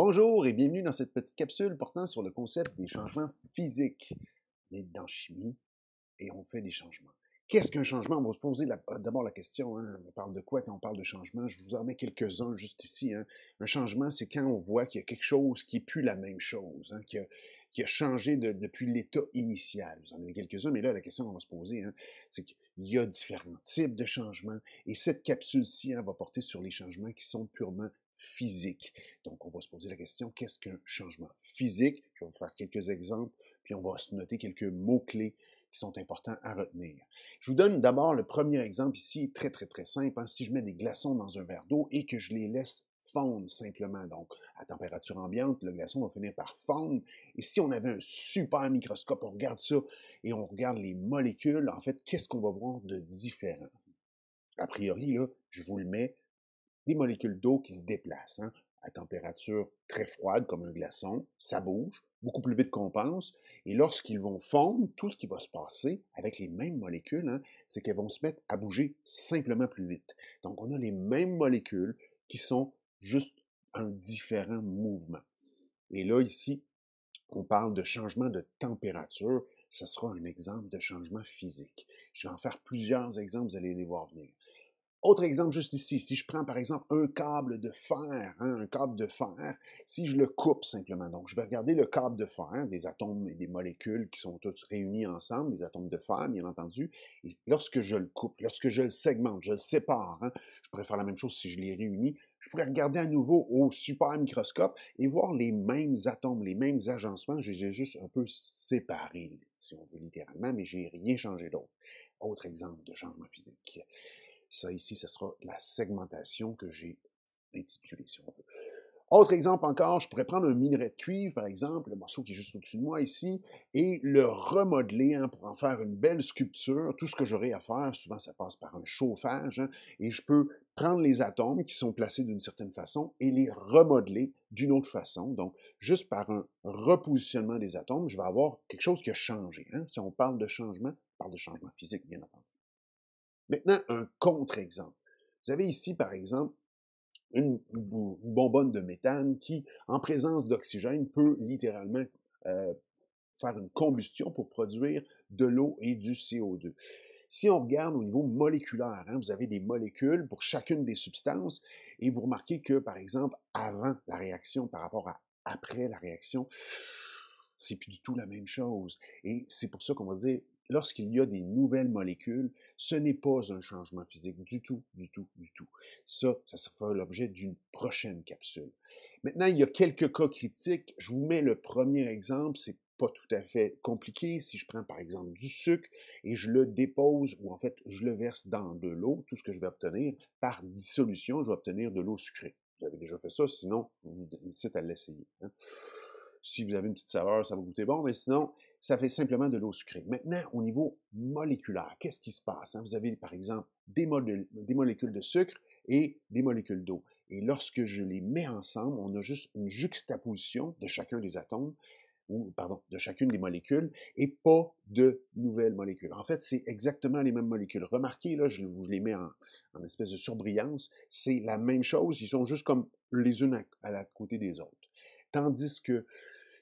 Bonjour et bienvenue dans cette petite capsule portant sur le concept des changements physiques. On est dans chimie et on fait des changements. Qu'est-ce qu'un changement? On va se poser euh, d'abord la question, hein, on parle de quoi quand on parle de changement? Je vous en mets quelques-uns juste ici. Hein. Un changement, c'est quand on voit qu'il y a quelque chose qui n'est plus la même chose, hein, qui, a, changé depuis l'état initial. Vous en avez quelques-uns, mais là, la question qu'on va se poser, c'est qu'il y a différents types de changements. Et cette capsule-ci va porter sur les changements qui sont purement physique. Donc, on va se poser la question, qu'est-ce qu'un changement physique? Je vais vous faire quelques exemples, puis on va se noter quelques mots-clés qui sont importants à retenir. Je vous donne d'abord le premier exemple ici, très, très, très simple. Hein. Si je mets des glaçons dans un verre d'eau et que je les laisse fondre simplement, donc à température ambiante, le glaçon va finir par fondre. Et si on avait un super microscope, on regarde ça et on regarde les molécules, en fait, qu'est-ce qu'on va voir de différent? A priori, là, je vous le mets, des molécules d'eau qui se déplacent. Hein. à température très froide, comme un glaçon, ça bouge beaucoup plus vite qu'on pense. Et lorsqu'ils vont fondre, tout ce qui va se passer avec les mêmes molécules, hein, c'est qu'elles vont se mettre à bouger simplement plus vite. Donc, on a les mêmes molécules qui sont juste un différent mouvement. Et là, ici, on parle de changement de température. Ça sera un exemple de changement physique. Je vais en faire plusieurs exemples, vous allez les voir venir. Autre exemple juste ici, si je prends par exemple un câble de fer, hein, un câble de fer, si je le coupe simplement, donc je vais regarder le câble de fer, des atomes et des molécules qui sont toutes réunies ensemble, des atomes de fer bien entendu, et lorsque je le coupe, lorsque je le segmente, je le sépare, hein, je pourrais faire la même chose si je les réunis, je pourrais regarder à nouveau au super microscope et voir les mêmes atomes, les mêmes agencements, j'ai juste un peu séparés si on veut littéralement, mais je n'ai rien changé d'autre. Autre exemple de genre physique. Ça ici, ce sera la segmentation que j'ai intitulée, si Autre exemple encore, je pourrais prendre un minerai de cuivre, par exemple, le morceau qui est juste au-dessus de moi ici, et le remodeler hein, pour en faire une belle sculpture. Tout ce que j'aurai à faire, souvent ça passe par un chauffage, hein, et je peux prendre les atomes qui sont placés d'une certaine façon et les remodeler d'une autre façon. Donc, juste par un repositionnement des atomes, je vais avoir quelque chose qui a changé. Hein. Si on parle de changement, on parle de changement physique, bien entendu. Maintenant, un contre-exemple. Vous avez ici, par exemple, une bonbonne de méthane qui, en présence d'oxygène, peut littéralement euh, faire une combustion pour produire de l'eau et du CO2. Si on regarde au niveau moléculaire, hein, vous avez des molécules pour chacune des substances et vous remarquez que, par exemple, avant la réaction par rapport à après la réaction, c'est plus du tout la même chose. Et c'est pour ça qu'on va dire lorsqu'il y a des nouvelles molécules, ce n'est pas un changement physique du tout, du tout, du tout. Ça, ça sera l'objet d'une prochaine capsule. Maintenant, il y a quelques cas critiques. Je vous mets le premier exemple, c'est pas tout à fait compliqué. Si je prends par exemple du sucre et je le dépose ou en fait je le verse dans de l'eau, tout ce que je vais obtenir par dissolution, je vais obtenir de l'eau sucrée. Vous avez déjà fait ça, sinon vous à l'essayer. Hein. Si vous avez une petite saveur, ça va goûter bon, mais sinon, ça fait simplement de l'eau sucrée. Maintenant, au niveau moléculaire, qu'est-ce qui se passe? Hein? Vous avez, par exemple, des, molécules de sucre et des molécules d'eau. Et lorsque je les mets ensemble, on a juste une juxtaposition de chacun des atomes, ou pardon, de chacune des molécules, et pas de nouvelles molécules. En fait, c'est exactement les mêmes molécules. Remarquez, là, je vous les mets en, espèce de surbrillance, c'est la même chose, ils sont juste comme les unes à, côté des autres. Tandis que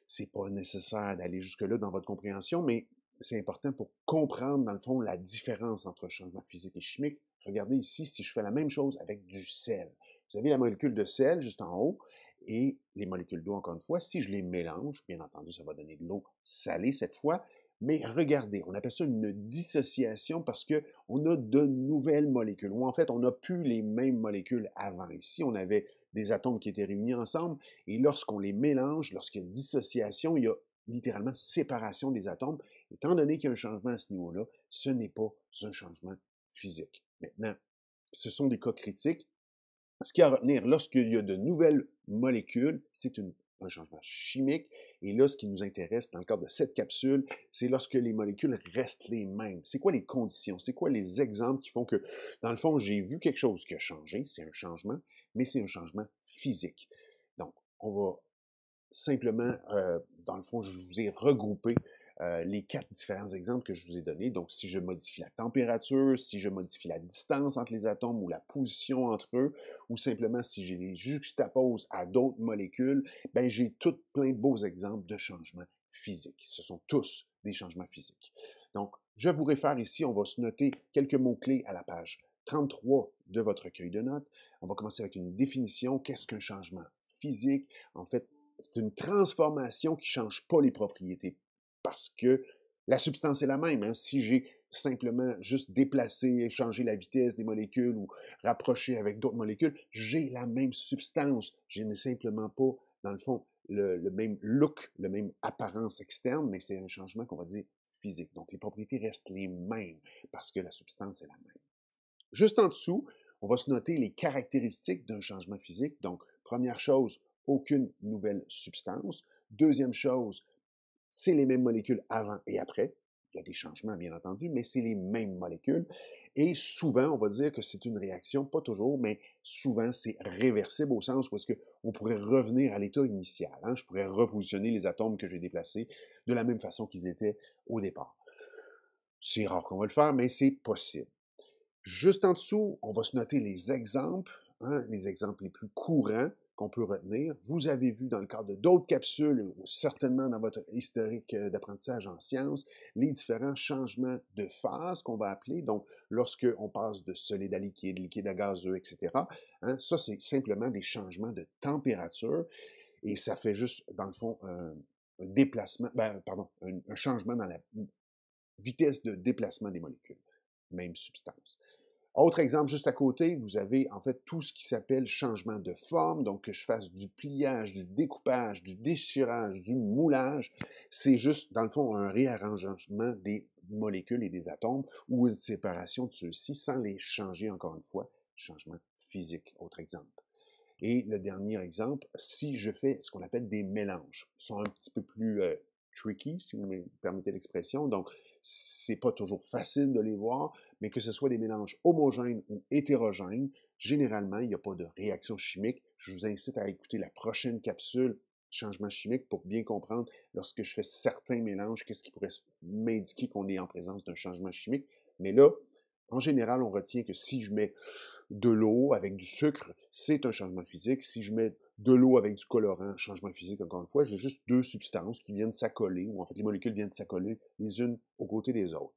c'est pas nécessaire d'aller jusque-là dans votre compréhension, mais c'est important pour comprendre, dans le fond, la différence entre changement physique et chimique. Regardez ici, si je fais la même chose avec du sel. Vous avez la molécule de sel juste en haut et les molécules d'eau, encore une fois. Si je les mélange, bien entendu, ça va donner de l'eau salée cette fois. Mais regardez, on appelle ça une dissociation parce que on a de nouvelles molécules, ou en fait, on n'a plus les mêmes molécules avant. Ici, on avait des atomes qui étaient réunis ensemble, et lorsqu'on les mélange, lorsqu'il y a dissociation, il y a littéralement séparation des atomes. Étant donné qu'il y a un changement à ce niveau-là, ce n'est pas un changement physique. Maintenant, ce sont des cas critiques. Ce qu'il y a à retenir, lorsqu'il y a de nouvelles molécules, c'est un changement chimique. Et là, ce qui nous intéresse dans le cadre de cette capsule, c'est lorsque les molécules restent les mêmes. C'est quoi les conditions? C'est quoi les exemples qui font que, dans le fond, j'ai vu quelque chose qui a changé, c'est un changement, mais c'est un changement physique. Donc, on va simplement, euh, dans le fond, je vous ai regroupé euh, les quatre différents exemples que je vous ai donnés. Donc, si je modifie la température, si je modifie la distance entre les atomes ou la position entre eux, ou simplement si je les juxtapose à d'autres molécules, ben j'ai tout plein de beaux exemples de changements physiques. Ce sont tous des changements physiques. Donc, je vous réfère ici, on va se noter quelques mots-clés à la page 33 de votre recueil de notes. On va commencer avec une définition. Qu'est-ce qu'un changement physique? En fait, c'est une transformation qui ne change pas les propriétés parce que la substance est la même. Hein. Si j'ai simplement juste déplacé, changé la vitesse des molécules ou rapproché avec d'autres molécules, j'ai la même substance. Je n'ai simplement pas, dans le fond, le, le, même look, la même apparence externe, mais c'est un changement qu'on va dire physique. Donc les propriétés restent les mêmes parce que la substance est la même. Juste en dessous, on va se noter les caractéristiques d'un changement physique. Donc, première chose, aucune nouvelle substance. Deuxième chose, c'est les mêmes molécules avant et après. Il y a des changements, bien entendu, mais c'est les mêmes molécules. Et souvent, on va dire que c'est une réaction, pas toujours, mais souvent c'est réversible au sens où est-ce qu'on pourrait revenir à l'état initial. Hein. Je pourrais repositionner les atomes que j'ai déplacés de la même façon qu'ils étaient au départ. C'est rare qu'on va le faire, mais c'est possible. Juste en dessous, on va se noter les exemples, hein, les exemples les plus courants qu'on peut retenir. Vous avez vu dans le cadre d'autres capsules, ou certainement dans votre historique euh, d'apprentissage en sciences, les différents changements de phase qu'on va appeler. Donc, lorsqu'on passe de solide à liquide, liquide à gazeux, etc. Hein, ça, c'est simplement des changements de température. Et ça fait juste, dans le fond, euh, un, déplacement, ben, pardon, un changement dans la vitesse de déplacement des molécules même substance. Autre exemple juste à côté, vous avez en fait tout ce qui s'appelle changement de forme, donc que je fasse du pliage, du découpage, du déchirage, du moulage, c'est juste dans le fond un réarrangement des molécules et des atomes ou une séparation de ceux-ci sans les changer encore une fois, changement physique, autre exemple. Et le dernier exemple, si je fais ce qu'on appelle des mélanges, sont un petit peu plus euh, tricky, si vous me permettez l'expression. Donc, c'est pas toujours facile de les voir, mais que ce soit des mélanges homogènes ou hétérogènes, généralement, il n'y a pas de réaction chimique. Je vous incite à écouter la prochaine capsule changement chimique pour bien comprendre lorsque je fais certains mélanges, qu'est-ce qui pourrait m'indiquer qu'on est en présence d'un changement chimique. Mais là, en général, on retient que si je mets de l'eau avec du sucre, c'est un changement physique. Si je mets de l'eau avec du colorant, changement physique encore une fois, j'ai juste deux substances qui viennent s'accoler, ou en fait les molécules viennent s'accoler les unes aux côtés des autres.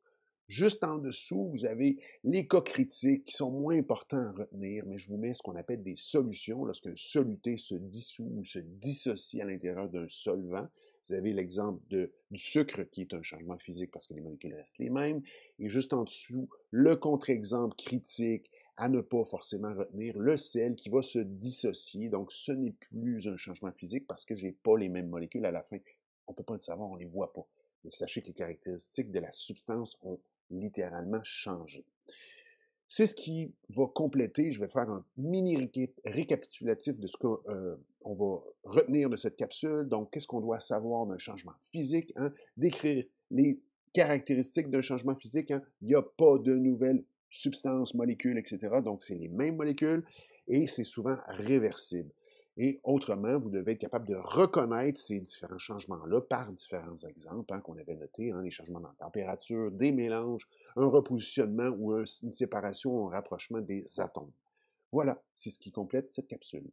Juste en dessous, vous avez les cas critiques qui sont moins importants à retenir, mais je vous mets ce qu'on appelle des solutions lorsqu'un soluté se dissout ou se dissocie à l'intérieur d'un solvant. Vous avez l'exemple du sucre qui est un changement physique parce que les molécules restent les mêmes. Et juste en dessous, le contre-exemple critique, à ne pas forcément retenir le sel qui va se dissocier. Donc, ce n'est plus un changement physique parce que je n'ai pas les mêmes molécules à la fin. On ne peut pas le savoir, on ne les voit pas. Mais sachez que les caractéristiques de la substance ont littéralement changé. C'est ce qui va compléter, je vais faire un mini récapitulatif de ce qu'on euh, va retenir de cette capsule. Donc, qu'est-ce qu'on doit savoir d'un changement physique? Hein? Décrire les caractéristiques d'un changement physique. Hein? Il n'y a pas de nouvelles substances, molécules, etc. Donc, c'est les mêmes molécules et c'est souvent réversible. Et autrement, vous devez être capable de reconnaître ces différents changements-là par différents exemples hein, qu'on avait notés, hein, les changements dans température, des mélanges, un repositionnement ou une séparation ou un rapprochement des atomes. Voilà, c'est ce qui complète cette capsule.